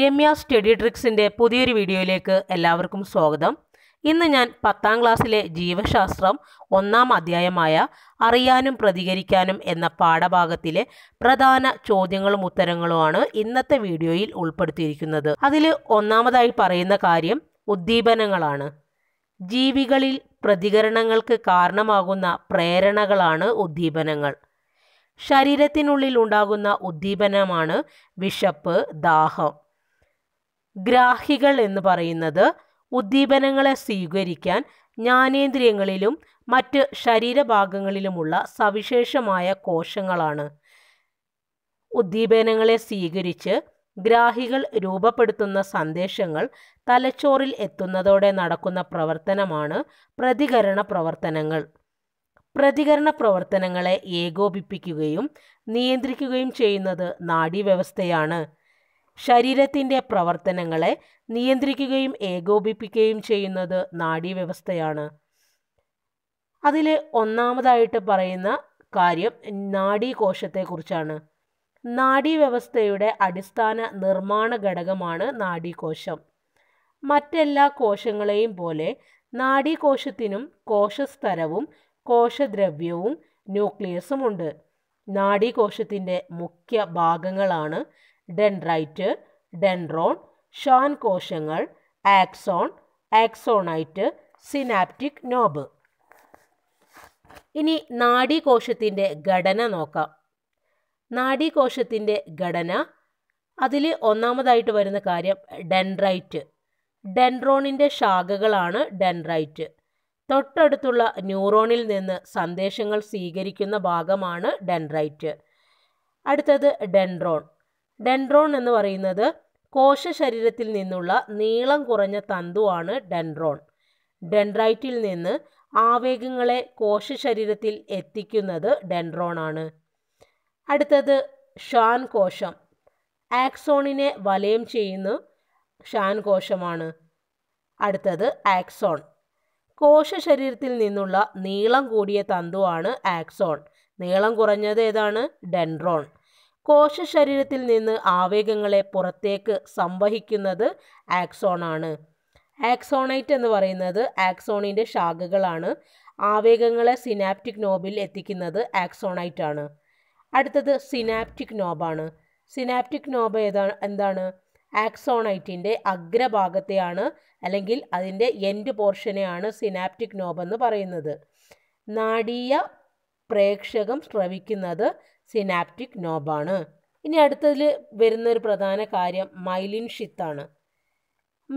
Ramya study ട്രിക്സിൻ്റെ പുതിയൊരു വീഡിയോയിലേക്ക് എല്ലാവർക്കും സ്വാഗതം ഇന്ന് ഞാൻ പത്താം ക്ലാസ്സിലെ ജീവശാസ്ത്രം ഒന്നാം അധ്യായമായ അറിയാനും പ്രതികരിക്കാനും എന്ന പാഠഭാഗത്തിലെ പ്രധാന ചോദ്യങ്ങളും ഉത്തരങ്ങളുമാണ് ഇന്നത്തെ വീഡിയോയിൽ ഉൾപ്പെടുത്തിയിരിക്കുന്നത് അതിൽ ഒന്നാമതായി പറയുന്ന കാര്യം ഉദ്ദീപനങ്ങളാണ് ജീവികളിൽ പ്രതികരണങ്ങൾക്ക് കാരണമാകുന്ന പ്രേരണകളാണ് ഉദ്ദീപനങ്ങൾ ശരീരത്തിനുള്ളിൽ ഉണ്ടാകുന്ന ഉദ്ദീപനമാണ് വിശപ്പ് ദാഹം ഗ്രാഹികൾ എന്ന് പറയുന്നത് ഉദ്ദീപനങ്ങളെ സ്വീകരിക്കാൻ ജ്ഞാനേന്ദ്രിയങ്ങളിലും മറ്റ് ശരീരഭാഗങ്ങളിലുമുള്ള സവിശേഷമായ കോശങ്ങളാണ് ഉദ്ദീപനങ്ങളെ സ്വീകരിച്ച് ഗ്രാഹികൾ രൂപപ്പെടുത്തുന്ന സന്ദേശങ്ങൾ തലച്ചോറിൽ എത്തുന്നതോടെ നടക്കുന്ന പ്രവർത്തനമാണ് പ്രതികരണ പ്രവർത്തനങ്ങൾ പ്രതികരണ പ്രവർത്തനങ്ങളെ ഏകോപിപ്പിക്കുകയും നിയന്ത്രിക്കുകയും ചെയ്യുന്നത് നാഡീവ്യവസ്ഥയാണ് ശരീരത്തിൻ്റെ പ്രവർത്തനങ്ങളെ നിയന്ത്രിക്കുകയും ഏകോപിപ്പിക്കുകയും ചെയ്യുന്നത് നാഡീവ്യവസ്ഥയാണ് അതിൽ ഒന്നാമതായിട്ട് പറയുന്ന കാര്യം നാഡീകോശത്തെക്കുറിച്ചാണ് നാഡീവ്യവസ്ഥയുടെ അടിസ്ഥാന നിർമ്മാണ ഘടകമാണ് നാഡീകോശം മറ്റെല്ലാ കോശങ്ങളെയും പോലെ നാഡീകോശത്തിനും കോശസ്തരവും കോശദ്രവ്യവും ന്യൂക്ലിയസും ഉണ്ട് നാഡീകോശത്തിൻ്റെ മുഖ്യ ഭാഗങ്ങളാണ് ഡെൻഡ്രൈറ്റ് ഡെൻഡ്രോൺ ഷാൻ കോശങ്ങൾ ആക്സോൺ ആക്സോണൈറ്റ് സിനാപ്റ്റിക് നോബ് ഇനി നാഡീകോശത്തിൻ്റെ ഘടന നോക്കാം നാഡീകോശത്തിൻ്റെ ഘടന അതിൽ ഒന്നാമതായിട്ട് വരുന്ന കാര്യം ഡെൻഡ്രൈറ്റ് ഡെൻഡ്രോണിൻ്റെ ശാഖകളാണ് ഡെൻഡ്രൈറ്റ് തൊട്ടടുത്തുള്ള ന്യൂറോണിൽ നിന്ന് സന്ദേശങ്ങൾ സ്വീകരിക്കുന്ന ഭാഗമാണ് ഡെൻഡ്രൈറ്റ് അടുത്തത് ഡെൻഡ്രോൺ ഡെൻഡ്രോൺ എന്ന് പറയുന്നത് കോശ ശരീരത്തിൽ നിന്നുള്ള നീളം കുറഞ്ഞ തന്തുവാണ് ഡെൻഡ്രോൺ ഡെൻഡ്രൈറ്റിൽ നിന്ന് ആവേഗങ്ങളെ കോശ ശരീരത്തിൽ എത്തിക്കുന്നത് ഡെൻഡ്രോൺ ആണ് അടുത്തത് ഷാൻ കോശം ആക്സോണിനെ വലയം ചെയ്യുന്ന ഷാൻ കോശമാണ് അടുത്തത് ആക്സോൺ കോശ ശരീരത്തിൽ നിന്നുള്ള നീളം കൂടിയ തന്തുവാണ് ആക്സോൺ നീളം കുറഞ്ഞത് ഏതാണ് ഡെൻഡ്രോൺ കോശശരീരത്തിൽ നിന്ന് ആവേഗങ്ങളെ പുറത്തേക്ക് സംവഹിക്കുന്നത് ആക്സോണാണ് ആക്സോണൈറ്റ് എന്ന് പറയുന്നത് ആക്സോണിൻ്റെ ശാഖകളാണ് ആവേഗങ്ങളെ സിനാപ്റ്റിക് നോബിൽ എത്തിക്കുന്നത് ആക്സോണൈറ്റ് ആണ് അടുത്തത് സിനാപ്റ്റിക് നോബാണ് സിനാപ്റ്റിക് നോബ് ഏതാണ് എന്താണ് ആക്സോണൈറ്റിൻ്റെ അഗ്രഭാഗത്തെയാണ് അല്ലെങ്കിൽ അതിൻ്റെ എൻഡ് പോർഷനെയാണ് സിനാപ്റ്റിക് നോബ് എന്ന് പറയുന്നത് നാടീയ പ്രേക്ഷകം ശ്രവിക്കുന്നത് സിനാപ്റ്റിക് നോബാണ് ഇനി അടുത്തതിൽ വരുന്ന ഒരു പ്രധാന കാര്യം മൈലിൻ ഷിത്താണ്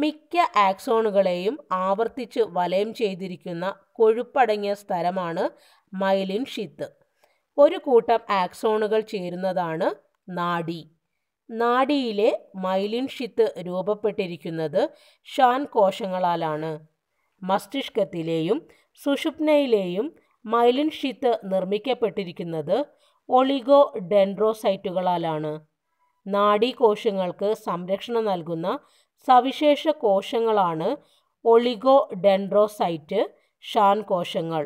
മിക്ക ആക്സോണുകളെയും ആവർത്തിച്ച് വലയം ചെയ്തിരിക്കുന്ന കൊഴുപ്പടങ്ങിയ സ്ഥലമാണ് മൈലിൻ ഷിത്ത് ഒരു കൂട്ടം ആക്സോണുകൾ ചേരുന്നതാണ് നാഡി നാഡിയിലെ മൈലിൻ ഷിത്ത് രൂപപ്പെട്ടിരിക്കുന്നത് ഷാൻ കോശങ്ങളാലാണ് മസ്തിഷ്കത്തിലെയും സുഷുപ്നയിലെയും മൈലിൻ ഷിത്ത് നിർമ്മിക്കപ്പെട്ടിരിക്കുന്നത് ഒളിഗോ ഡെൻഡ്രോസൈറ്റുകളാലാണ് നാഡീകോശങ്ങൾക്ക് സംരക്ഷണം നൽകുന്ന സവിശേഷ കോശങ്ങളാണ് ഒളിഗോ ഡെൻഡ്രോസൈറ്റ് ഷാൻ കോശങ്ങൾ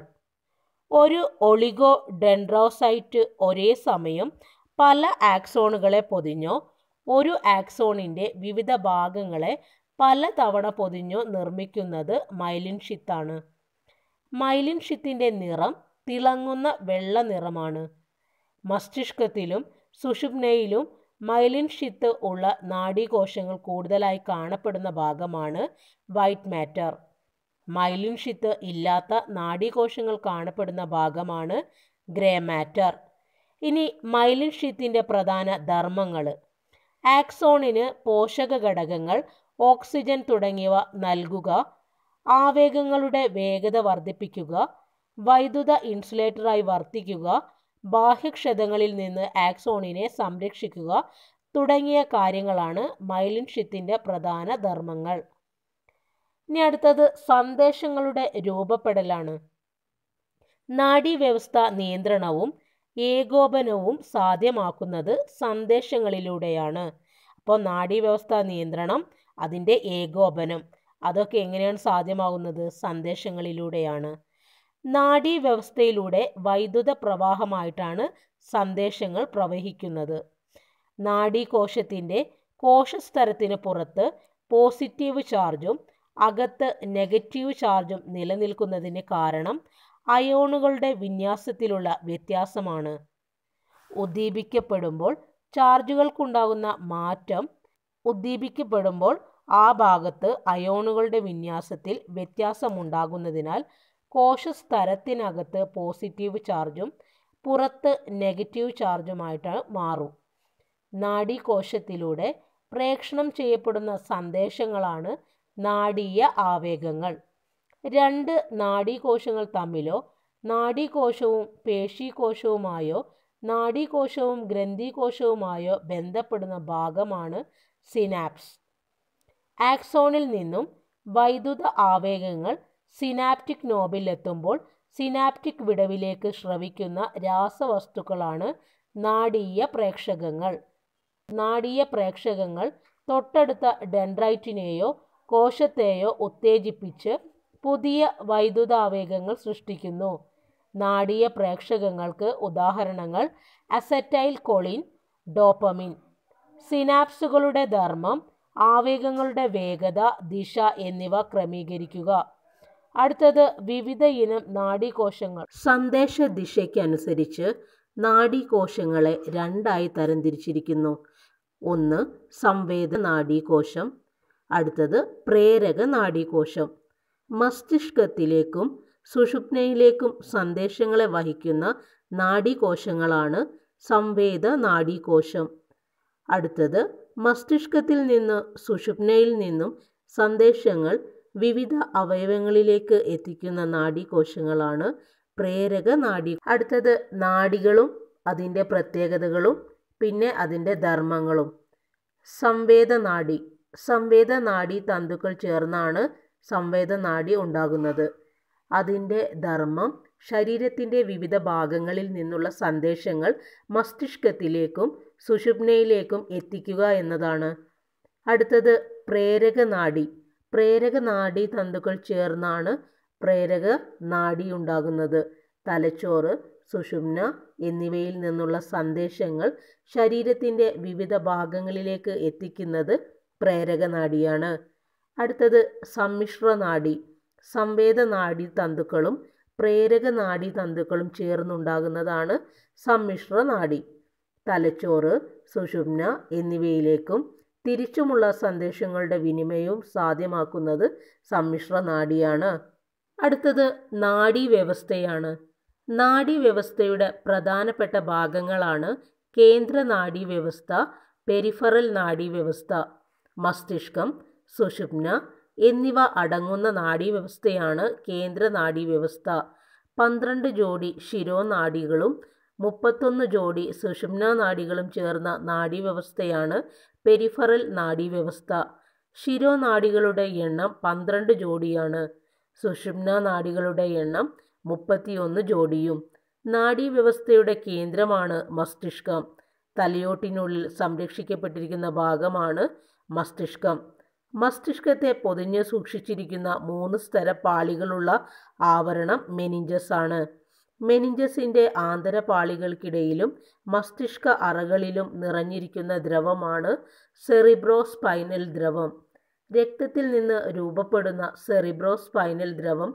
ഒരു ഒളിഗോ ഡെൻഡ്രോസൈറ്റ് ഒരേ സമയം പല ആക്സോണുകളെ പൊതിഞ്ഞോ ഒരു ആക്സോണിൻ്റെ വിവിധ ഭാഗങ്ങളെ പല തവണ പൊതിഞ്ഞോ നിർമ്മിക്കുന്നത് മൈലിൻ ഷിത്താണ് മൈലിൻ ഷിത്തിൻ്റെ നിറം തിളങ്ങുന്ന വെള്ള നിറമാണ് മസ്തിഷ്കത്തിലും സുഷുപ്നയിലും മൈലിൻ ഷിത്ത് ഉള്ള നാഡീകോശങ്ങൾ കൂടുതലായി കാണപ്പെടുന്ന ഭാഗമാണ് വൈറ്റ് മാറ്റർ മൈലിൻ ഷിത്ത് ഇല്ലാത്ത നാഡീകോശങ്ങൾ കാണപ്പെടുന്ന ഭാഗമാണ് ഗ്രേ മാറ്റർ ഇനി മൈലിൻ ഷിത്തിൻ്റെ പ്രധാന ധർമ്മങ്ങൾ ആക്സോണിന് പോഷക ഘടകങ്ങൾ ഓക്സിജൻ തുടങ്ങിയവ നൽകുക ആവേഗങ്ങളുടെ വേഗത വർദ്ധിപ്പിക്കുക വൈദ്യുത ഇൻസുലേറ്ററായി വർത്തിക്കുക ബാഹ്യക്ഷതങ്ങളിൽ നിന്ന് ആക്സോണിനെ സംരക്ഷിക്കുക തുടങ്ങിയ കാര്യങ്ങളാണ് മൈലിൻ ഷിത്തിൻ്റെ പ്രധാന ധർമ്മങ്ങൾ ഇനി അടുത്തത് സന്ദേശങ്ങളുടെ രൂപപ്പെടലാണ് നാഡീവ്യവസ്ഥ നിയന്ത്രണവും ഏകോപനവും സാധ്യമാക്കുന്നത് സന്ദേശങ്ങളിലൂടെയാണ് അപ്പോൾ നാഡീവ്യവസ്ഥ നിയന്ത്രണം അതിൻ്റെ ഏകോപനം അതൊക്കെ എങ്ങനെയാണ് സാധ്യമാകുന്നത് സന്ദേശങ്ങളിലൂടെയാണ് നാഡീവ്യവസ്ഥയിലൂടെ വൈദ്യുത പ്രവാഹമായിട്ടാണ് സന്ദേശങ്ങൾ പ്രവഹിക്കുന്നത് നാഡീകോശത്തിൻ്റെ കോശസ്തരത്തിന് പുറത്ത് പോസിറ്റീവ് ചാർജും അകത്ത് നെഗറ്റീവ് ചാർജും നിലനിൽക്കുന്നതിന് കാരണം അയോണുകളുടെ വിന്യാസത്തിലുള്ള വ്യത്യാസമാണ് ഉദ്ദീപിക്കപ്പെടുമ്പോൾ ചാർജുകൾക്കുണ്ടാകുന്ന മാറ്റം ഉദ്ദീപിക്കപ്പെടുമ്പോൾ ആ ഭാഗത്ത് അയോണുകളുടെ വിന്യാസത്തിൽ വ്യത്യാസമുണ്ടാകുന്നതിനാൽ കോശ തരത്തിനകത്ത് പോസിറ്റീവ് ചാർജും പുറത്ത് നെഗറ്റീവ് ചാർജുമായിട്ട് മാറും നാഡീകോശത്തിലൂടെ പ്രേക്ഷണം ചെയ്യപ്പെടുന്ന സന്ദേശങ്ങളാണ് നാടീയ ആവേഗങ്ങൾ രണ്ട് നാഡീകോശങ്ങൾ തമ്മിലോ നാഡീകോശവും പേശീകോശവുമായോ നാഡീകോശവും ഗ്രന്ഥികോശവുമായോ ബന്ധപ്പെടുന്ന ഭാഗമാണ് സിനാപ്സ് ആക്സോണിൽ നിന്നും വൈദ്യുത ആവേഗങ്ങൾ സിനാപ്റ്റിക് നോബിലെത്തുമ്പോൾ സിനാപ്റ്റിക് വിടവിലേക്ക് ശ്രവിക്കുന്ന രാസവസ്തുക്കളാണ് നാടീയ പ്രേക്ഷകങ്ങൾ നാടീയ പ്രേക്ഷകങ്ങൾ തൊട്ടടുത്ത ഡെൻഡ്രൈറ്റിനെയോ കോശത്തെയോ ഉത്തേജിപ്പിച്ച് പുതിയ വൈദ്യുതാവേഗങ്ങൾ സൃഷ്ടിക്കുന്നു നാടീയ പ്രേക്ഷകങ്ങൾക്ക് ഉദാഹരണങ്ങൾ അസറ്റൈൽ കൊളിൻ ഡോപ്പമിൻ സിനാപ്സുകളുടെ ധർമ്മം ആവേഗങ്ങളുടെ വേഗത ദിശ എന്നിവ ക്രമീകരിക്കുക അടുത്തത് വിവിധ ഇനം നാഡീകോശങ്ങൾ സന്ദേശ ദിശയ്ക്കനുസരിച്ച് നാഡീകോശങ്ങളെ രണ്ടായി തരംതിരിച്ചിരിക്കുന്നു ഒന്ന് സംവേദ നാഡീകോശം അടുത്തത് പ്രേരക നാഡീകോശം മസ്തിഷ്കത്തിലേക്കും സുഷുപ്നയിലേക്കും സന്ദേശങ്ങളെ വഹിക്കുന്ന നാഡീകോശങ്ങളാണ് സംവേദ നാഡീകോശം അടുത്തത് മസ്തിഷ്കത്തിൽ നിന്ന് സുഷുപ്നയിൽ നിന്നും സന്ദേശങ്ങൾ വിവിധ അവയവങ്ങളിലേക്ക് എത്തിക്കുന്ന നാഡീകോശങ്ങളാണ് പ്രേരക നാഡി അടുത്തത് നാഡികളും അതിൻ്റെ പ്രത്യേകതകളും പിന്നെ അതിൻ്റെ ധർമ്മങ്ങളും സംവേദനാഡി സംവേദനാഡി തന്തുക്കൾ ചേർന്നാണ് സംവേദനാഡി ഉണ്ടാകുന്നത് അതിൻ്റെ ധർമ്മം ശരീരത്തിൻ്റെ വിവിധ ഭാഗങ്ങളിൽ നിന്നുള്ള സന്ദേശങ്ങൾ മസ്തിഷ്കത്തിലേക്കും സുഷുപ്നയിലേക്കും എത്തിക്കുക എന്നതാണ് അടുത്തത് പ്രേരകനാഡി പ്രേരക നാഡി തന്തുക്കൾ ചേർന്നാണ് പ്രേരക നാഡി ഉണ്ടാകുന്നത് തലച്ചോറ് സുഷുമ്ന എന്നിവയിൽ നിന്നുള്ള സന്ദേശങ്ങൾ ശരീരത്തിൻ്റെ വിവിധ ഭാഗങ്ങളിലേക്ക് എത്തിക്കുന്നത് പ്രേരക നാഡിയാണ് അടുത്തത് സമ്മിശ്ര നാഡി സംവേദ നാഡി തന്തുക്കളും പ്രേരക നാഡി തന്തുക്കളും ചേർന്നുണ്ടാകുന്നതാണ് സമ്മിശ്ര നാഡി തലച്ചോറ് സുഷുമ്ന എന്നിവയിലേക്കും തിരിച്ചുമുള്ള സന്ദേശങ്ങളുടെ വിനിമയവും സാധ്യമാക്കുന്നത് സമ്മിശ്ര നാഡിയാണ് അടുത്തത് നാഡി വ്യവസ്ഥയാണ് നാഡി വ്യവസ്ഥയുടെ പ്രധാനപ്പെട്ട ഭാഗങ്ങളാണ് കേന്ദ്ര നാഡി വ്യവസ്ഥ പെരിഫറൽ നാഡി വ്യവസ്ഥ മസ്തിഷ്കം സുഷുപ്ന എന്നിവ അടങ്ങുന്ന നാഡി വ്യവസ്ഥയാണ് കേന്ദ്ര നാഡി വ്യവസ്ഥ പന്ത്രണ്ട് ജോഡി ശിരോനാഡികളും മുപ്പത്തൊന്ന് ജോഡി സുഷുമ്ന നാഡികളും ചേർന്ന നാഡി വ്യവസ്ഥയാണ് പെരിഫറൽ നാഡീവ്യവസ്ഥ ശിരോനാഡികളുടെ എണ്ണം പന്ത്രണ്ട് ജോഡിയാണ് സുഷുമ്ന നാഡികളുടെ എണ്ണം മുപ്പത്തിയൊന്ന് ജോഡിയും നാഡീവ്യവസ്ഥയുടെ കേന്ദ്രമാണ് മസ്തിഷ്കം തലയോട്ടിനുള്ളിൽ സംരക്ഷിക്കപ്പെട്ടിരിക്കുന്ന ഭാഗമാണ് മസ്തിഷ്കം മസ്തിഷ്കത്തെ പൊതിഞ്ഞ് സൂക്ഷിച്ചിരിക്കുന്ന മൂന്ന് പാളികളുള്ള ആവരണം മെനിഞ്ചസ് ആണ് മെനിഞ്ചസിൻ്റെ ആന്തരപാളികൾക്കിടയിലും മസ്തിഷ്ക അറകളിലും നിറഞ്ഞിരിക്കുന്ന ദ്രവമാണ് സെറിബ്രോ സ്പൈനൽ ദ്രവം രക്തത്തിൽ നിന്ന് രൂപപ്പെടുന്ന സെറിബ്രോ സ്പൈനൽ ദ്രവം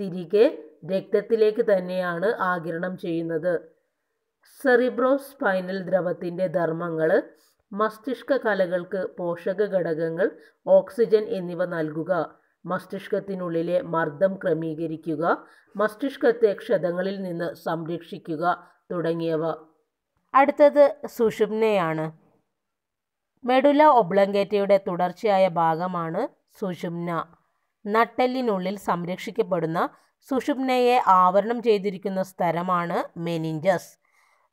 തിരികെ രക്തത്തിലേക്ക് തന്നെയാണ് ആകിരണം ചെയ്യുന്നത് സെറിബ്രോ സ്പൈനൽ ദ്രവത്തിൻ്റെ ധർമ്മങ്ങൾ മസ്തിഷ്ക കലകൾക്ക് പോഷക ഘടകങ്ങൾ ഓക്സിജൻ എന്നിവ നൽകുക മസ്തിഷ്കത്തിനുള്ളിലെ മർദ്ദം ക്രമീകരിക്കുക മസ്തിഷ്കത്തെ ക്ഷതങ്ങളിൽ നിന്ന് സംരക്ഷിക്കുക തുടങ്ങിയവ അടുത്തത് സുഷുമ്നയാണ് മെഡുല ഒബ്ലങ്കേറ്റയുടെ തുടർച്ചയായ ഭാഗമാണ് സുഷുമ്ന നട്ടെല്ലിനുള്ളിൽ സംരക്ഷിക്കപ്പെടുന്ന സുഷുമ്നയെ ആവരണം ചെയ്തിരിക്കുന്ന സ്ഥലമാണ് മെനിഞ്ചസ്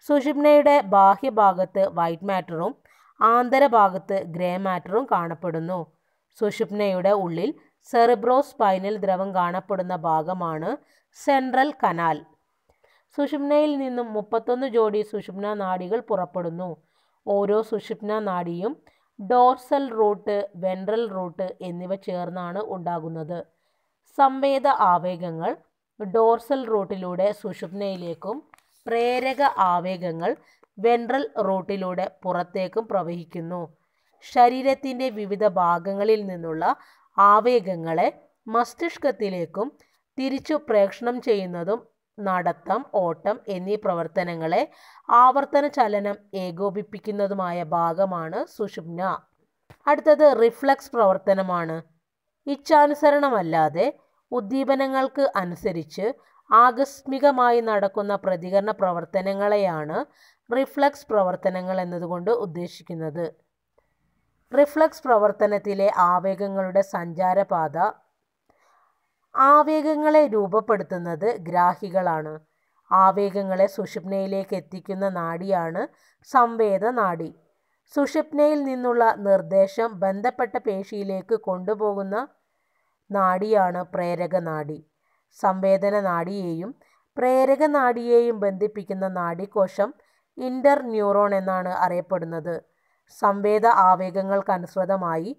സുഷുമ്നയുടെ ബാഹ്യഭാഗത്ത് വൈറ്റ് മാറ്ററും ആന്തരഭാഗത്ത് ഗ്രേ മാറ്ററും കാണപ്പെടുന്നു സുഷുപ്നയുടെ ഉള്ളിൽ സ്പൈനിൽ ദ്രവം കാണപ്പെടുന്ന ഭാഗമാണ് സെൻട്രൽ കനാൽ സുഷുമ്നയിൽ നിന്നും മുപ്പത്തൊന്ന് ജോഡി സുഷുമ്ന നാഡികൾ പുറപ്പെടുന്നു ഓരോ സുഷുപ്ന നാഡിയും ഡോർസൽ റൂട്ട് വെൻട്രൽ റൂട്ട് എന്നിവ ചേർന്നാണ് ഉണ്ടാകുന്നത് സംവേദ ആവേഗങ്ങൾ ഡോർസൽ റൂട്ടിലൂടെ സുഷുപ്നയിലേക്കും പ്രേരക ആവേഗങ്ങൾ വെൻട്രൽ റൂട്ടിലൂടെ പുറത്തേക്കും പ്രവഹിക്കുന്നു ശരീരത്തിൻ്റെ വിവിധ ഭാഗങ്ങളിൽ നിന്നുള്ള ആവേഗങ്ങളെ മസ്തിഷ്കത്തിലേക്കും തിരിച്ചു പ്രേക്ഷണം ചെയ്യുന്നതും നടത്തം ഓട്ടം എന്നീ പ്രവർത്തനങ്ങളെ ആവർത്തന ചലനം ഏകോപിപ്പിക്കുന്നതുമായ ഭാഗമാണ് സുഷുപ്ന അടുത്തത് റിഫ്ലക്സ് പ്രവർത്തനമാണ് ഇച്ഛാനുസരണമല്ലാതെ ഉദ്ദീപനങ്ങൾക്ക് അനുസരിച്ച് ആകസ്മികമായി നടക്കുന്ന പ്രതികരണ പ്രവർത്തനങ്ങളെയാണ് റിഫ്ലക്സ് പ്രവർത്തനങ്ങൾ എന്നതുകൊണ്ട് ഉദ്ദേശിക്കുന്നത് റിഫ്ലക്സ് പ്രവർത്തനത്തിലെ ആവേഗങ്ങളുടെ സഞ്ചാരപാത ആവേഗങ്ങളെ രൂപപ്പെടുത്തുന്നത് ഗ്രാഹികളാണ് ആവേഗങ്ങളെ സുഷുപ്നയിലേക്ക് എത്തിക്കുന്ന നാഡിയാണ് സംവേദ നാടി സുഷുപ്നയിൽ നിന്നുള്ള നിർദ്ദേശം ബന്ധപ്പെട്ട പേശിയിലേക്ക് കൊണ്ടുപോകുന്ന നാഡിയാണ് പ്രേരക നാടി സംവേദന നാടിയെയും പ്രേരക നാടിയെയും ബന്ധിപ്പിക്കുന്ന നാഡികോശം ഇന്റർ ന്യൂറോൺ എന്നാണ് അറിയപ്പെടുന്നത് സംവേദ ആവേഗങ്ങൾക്കനുസൃതമായി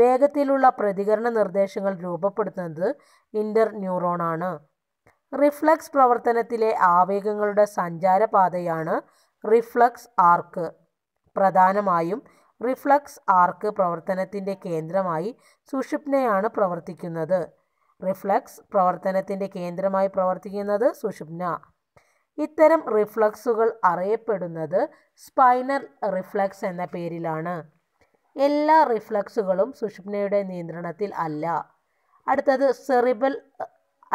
വേഗത്തിലുള്ള പ്രതികരണ നിർദ്ദേശങ്ങൾ രൂപപ്പെടുത്തുന്നത് ഇൻ്റർ ന്യൂറോണാണ് റിഫ്ലക്സ് പ്രവർത്തനത്തിലെ ആവേഗങ്ങളുടെ സഞ്ചാരപാതയാണ് റിഫ്ലക്സ് ആർക്ക് പ്രധാനമായും റിഫ്ലക്സ് ആർക്ക് പ്രവർത്തനത്തിൻ്റെ കേന്ദ്രമായി സുഷുപ്നയാണ് പ്രവർത്തിക്കുന്നത് റിഫ്ലക്സ് പ്രവർത്തനത്തിൻ്റെ കേന്ദ്രമായി പ്രവർത്തിക്കുന്നത് സുഷുപ്ന ഇത്തരം റിഫ്ലക്സുകൾ അറിയപ്പെടുന്നത് സ്പൈനൽ റിഫ്ലക്സ് എന്ന പേരിലാണ് എല്ലാ റിഫ്ലക്സുകളും സുഷുപ്നയുടെ നിയന്ത്രണത്തിൽ അല്ല അടുത്തത് സെറിബൽ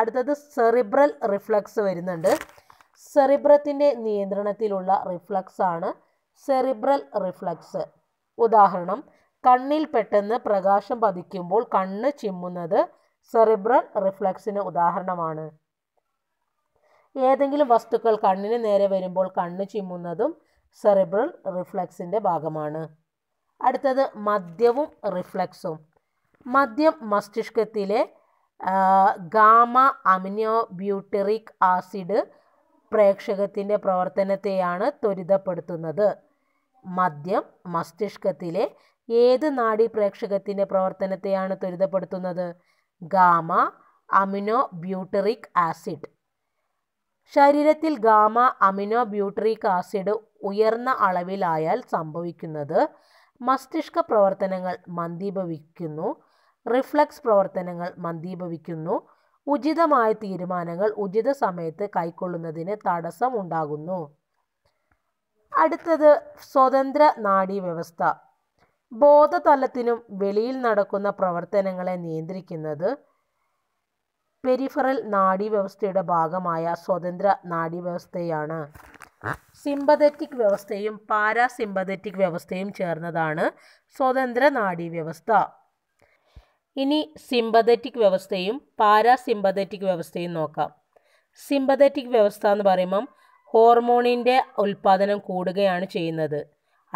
അടുത്തത് സെറിബ്രൽ റിഫ്ലക്സ് വരുന്നുണ്ട് സെറിബ്രത്തിൻ്റെ നിയന്ത്രണത്തിലുള്ള റിഫ്ലക്സ് ആണ് സെറിബ്രൽ റിഫ്ലക്സ് ഉദാഹരണം കണ്ണിൽ പെട്ടെന്ന് പ്രകാശം പതിക്കുമ്പോൾ കണ്ണ് ചിമ്മുന്നത് സെറിബ്രൽ റിഫ്ലക്സിന് ഉദാഹരണമാണ് ഏതെങ്കിലും വസ്തുക്കൾ കണ്ണിന് നേരെ വരുമ്പോൾ കണ്ണ് ചിമ്മുന്നതും സെറിബ്രൽ റിഫ്ലക്സിൻ്റെ ഭാഗമാണ് അടുത്തത് മദ്യവും റിഫ്ലക്സും മദ്യം മസ്തിഷ്കത്തിലെ ഗാമ ബ്യൂട്ടറിക് ആസിഡ് പ്രേക്ഷകത്തിൻ്റെ പ്രവർത്തനത്തെയാണ് ത്വരിതപ്പെടുത്തുന്നത് മദ്യം മസ്തിഷ്കത്തിലെ ഏത് നാഡി പ്രേക്ഷകത്തിൻ്റെ പ്രവർത്തനത്തെയാണ് ത്വരിതപ്പെടുത്തുന്നത് ഗാമ അമിനോബ്യൂട്ടറിക് ആസിഡ് ശരീരത്തിൽ ഗാമ അമിനോ ബ്യൂട്രിക് ആസിഡ് ഉയർന്ന അളവിലായാൽ സംഭവിക്കുന്നത് മസ്തിഷ്ക പ്രവർത്തനങ്ങൾ മന്ദീഭവിക്കുന്നു റിഫ്ലക്സ് പ്രവർത്തനങ്ങൾ മന്ദീഭവിക്കുന്നു ഉചിതമായ തീരുമാനങ്ങൾ ഉചിത സമയത്ത് കൈക്കൊള്ളുന്നതിന് തടസ്സം ഉണ്ടാകുന്നു അടുത്തത് സ്വതന്ത്ര നാഡീവ്യവസ്ഥ ബോധതലത്തിനും വെളിയിൽ നടക്കുന്ന പ്രവർത്തനങ്ങളെ നിയന്ത്രിക്കുന്നത് പെരിഫറൽ നാഡീവ്യവസ്ഥയുടെ ഭാഗമായ സ്വതന്ത്ര നാഡീവ്യവസ്ഥയാണ് സിമ്പതറ്റിക് വ്യവസ്ഥയും പാരാസിമ്പതറ്റിക് വ്യവസ്ഥയും ചേർന്നതാണ് സ്വതന്ത്ര നാഡീവ്യവസ്ഥ ഇനി സിമ്പതറ്റിക് വ്യവസ്ഥയും പാരാസിമ്പതറ്റിക് വ്യവസ്ഥയും നോക്കാം സിമ്പതറ്റിക് വ്യവസ്ഥ എന്ന് പറയുമ്പം ഹോർമോണിൻ്റെ ഉൽപ്പാദനം കൂടുകയാണ് ചെയ്യുന്നത്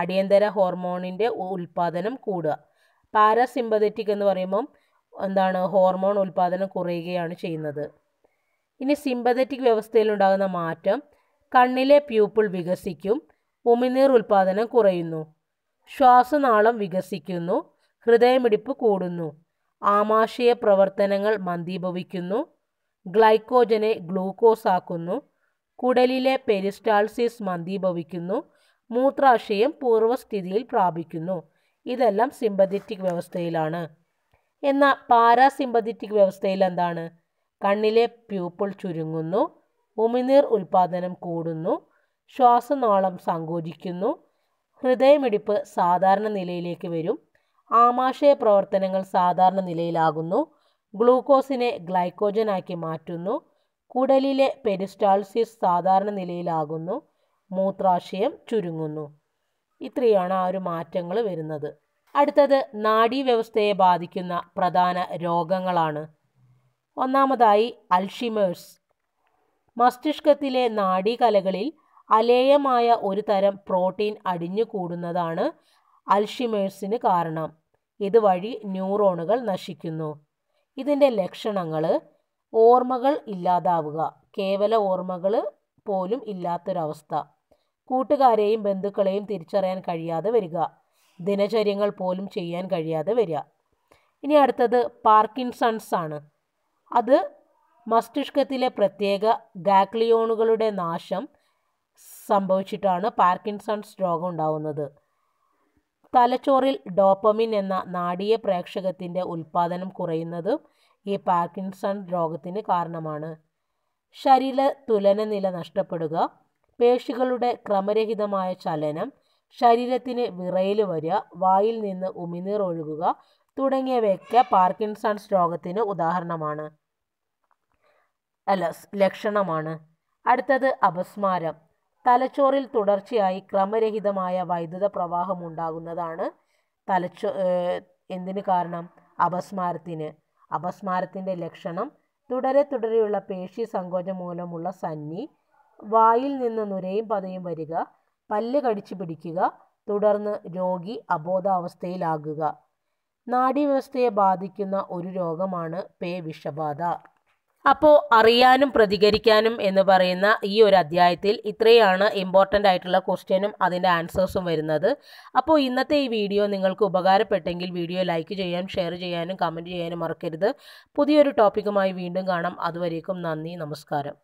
അടിയന്തര ഹോർമോണിൻ്റെ ഉൽപ്പാദനം കൂടുക പാരാസിമ്പതറ്റിക് എന്ന് പറയുമ്പം എന്താണ് ഹോർമോൺ ഉൽപ്പാദനം കുറയുകയാണ് ചെയ്യുന്നത് ഇനി സിമ്പതറ്റിക് വ്യവസ്ഥയിലുണ്ടാകുന്ന മാറ്റം കണ്ണിലെ പ്യൂപ്പിൾ വികസിക്കും ഉമിനീർ ഉൽപ്പാദനം കുറയുന്നു ശ്വാസനാളം വികസിക്കുന്നു ഹൃദയമിടിപ്പ് കൂടുന്നു ആമാശയ പ്രവർത്തനങ്ങൾ മന്ദീഭവിക്കുന്നു ഗ്ലൈക്കോജനെ ഗ്ലൂക്കോസ് ആക്കുന്നു കുടലിലെ പെരിസ്റ്റാൾസിസ് മന്ദീഭവിക്കുന്നു മൂത്രാശയം പൂർവ്വസ്ഥിതിയിൽ പ്രാപിക്കുന്നു ഇതെല്ലാം സിമ്പതറ്റിക് വ്യവസ്ഥയിലാണ് എന്ന പാരാസിമ്പതിറ്റിക് വ്യവസ്ഥയിൽ എന്താണ് കണ്ണിലെ പ്യൂപ്പിൾ ചുരുങ്ങുന്നു ഉമിനീർ ഉൽപാദനം കൂടുന്നു ശ്വാസനാളം സങ്കോചിക്കുന്നു ഹൃദയമിടിപ്പ് സാധാരണ നിലയിലേക്ക് വരും ആമാശയ പ്രവർത്തനങ്ങൾ സാധാരണ നിലയിലാകുന്നു ഗ്ലൂക്കോസിനെ ഗ്ലൈക്കോജനാക്കി മാറ്റുന്നു കുടലിലെ പെരിസ്റ്റാൾസിസ് സാധാരണ നിലയിലാകുന്നു മൂത്രാശയം ചുരുങ്ങുന്നു ഇത്രയാണ് ആ ഒരു മാറ്റങ്ങൾ വരുന്നത് അടുത്തത് നാഡീവ്യവസ്ഥയെ ബാധിക്കുന്ന പ്രധാന രോഗങ്ങളാണ് ഒന്നാമതായി അൽഷിമേഴ്സ് മസ്തിഷ്കത്തിലെ നാഡീകലകളിൽ അലേയമായ ഒരു തരം പ്രോട്ടീൻ അടിഞ്ഞു കൂടുന്നതാണ് അൽഷിമേഴ്സിന് കാരണം ഇതുവഴി ന്യൂറോണുകൾ നശിക്കുന്നു ഇതിൻ്റെ ലക്ഷണങ്ങൾ ഓർമ്മകൾ ഇല്ലാതാവുക കേവല ഓർമ്മകൾ പോലും ഇല്ലാത്തൊരവസ്ഥ കൂട്ടുകാരെയും ബന്ധുക്കളെയും തിരിച്ചറിയാൻ കഴിയാതെ വരിക ദിനചര്യങ്ങൾ പോലും ചെയ്യാൻ കഴിയാതെ വരിക ഇനി അടുത്തത് പാർക്കിൻസൺസ് ആണ് അത് മസ്തിഷ്കത്തിലെ പ്രത്യേക ഗാക്ലിയോണുകളുടെ നാശം സംഭവിച്ചിട്ടാണ് പാർക്കിൻസൺസ് രോഗം ഉണ്ടാവുന്നത് തലച്ചോറിൽ ഡോപ്പമിൻ എന്ന നാടീയ പ്രേക്ഷകത്തിൻ്റെ ഉൽപാദനം കുറയുന്നതും ഈ പാർക്കിൻസൺ രോഗത്തിന് കാരണമാണ് ശരീര തുലന നില നഷ്ടപ്പെടുക പേശികളുടെ ക്രമരഹിതമായ ചലനം ശരീരത്തിന് വിറയൽ വരിക വായിൽ നിന്ന് ഉമിനീർ ഒഴുകുക തുടങ്ങിയവയൊക്കെ പാർക്കിൻസൺസ് രോഗത്തിന് ഉദാഹരണമാണ് അല്ല ലക്ഷണമാണ് അടുത്തത് അപസ്മാരം തലച്ചോറിൽ തുടർച്ചയായി ക്രമരഹിതമായ വൈദ്യുത പ്രവാഹം ഉണ്ടാകുന്നതാണ് തലച്ചോ എന്തിന് കാരണം അപസ്മാരത്തിന് അപസ്മാരത്തിൻ്റെ ലക്ഷണം തുടരെ തുടരെയുള്ള പേശി സങ്കോചം മൂലമുള്ള സന്നി വായിൽ നിന്ന് നുരയും പതയും വരിക പല്ല് കടിച്ചു പിടിക്കുക തുടർന്ന് രോഗി അബോധാവസ്ഥയിലാകുക നാഡീവ്യവസ്ഥയെ ബാധിക്കുന്ന ഒരു രോഗമാണ് പേ വിഷബാധ അപ്പോൾ അറിയാനും പ്രതികരിക്കാനും എന്ന് പറയുന്ന ഈ ഒരു അധ്യായത്തിൽ ഇത്രയാണ് ഇമ്പോർട്ടൻ്റ് ആയിട്ടുള്ള ക്വസ്റ്റ്യനും അതിൻ്റെ ആൻസേഴ്സും വരുന്നത് അപ്പോൾ ഇന്നത്തെ ഈ വീഡിയോ നിങ്ങൾക്ക് ഉപകാരപ്പെട്ടെങ്കിൽ വീഡിയോ ലൈക്ക് ചെയ്യാനും ഷെയർ ചെയ്യാനും കമൻറ്റ് ചെയ്യാനും മറക്കരുത് പുതിയൊരു ടോപ്പിക്കുമായി വീണ്ടും കാണാം അതുവരേക്കും നന്ദി നമസ്കാരം